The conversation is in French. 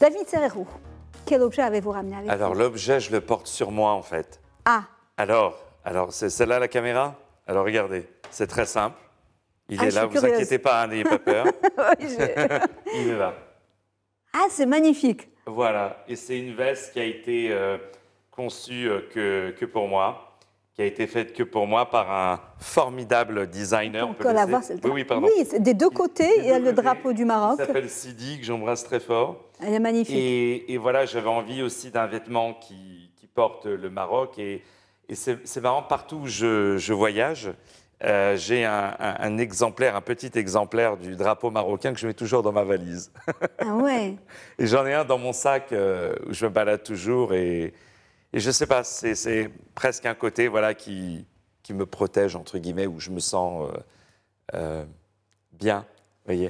David Serrero, quel objet avez-vous ramené avec Alors, l'objet, je le porte sur moi, en fait. Ah Alors, alors c'est celle-là la caméra Alors, regardez, c'est très simple. Il ah, est là, vous inquiétez pas, hein, n'ayez pas peur. Il est là. Ah, c'est magnifique Voilà, et c'est une veste qui a été euh, conçue euh, que, que pour moi qui a été faite que pour moi par un formidable designer. On peut la voir, oui, oui, pardon. Oui, des deux côtés, il y a le drapeau du Maroc. Il s'appelle Sidi, que j'embrasse très fort. Elle est magnifique. Et, voilà, j'avais envie aussi d'un vêtement qui, porte le Maroc. Et, c'est marrant, partout où je, voyage, euh, j'ai un, exemplaire, un petit exemplaire du drapeau marocain que je mets toujours dans ma valise. Ah ouais Et j'en ai un dans mon sac euh, où je me balade toujours et... Et je sais pas, c'est presque un côté voilà, qui, qui me protège, entre guillemets, où je me sens euh, euh bien. Voyez.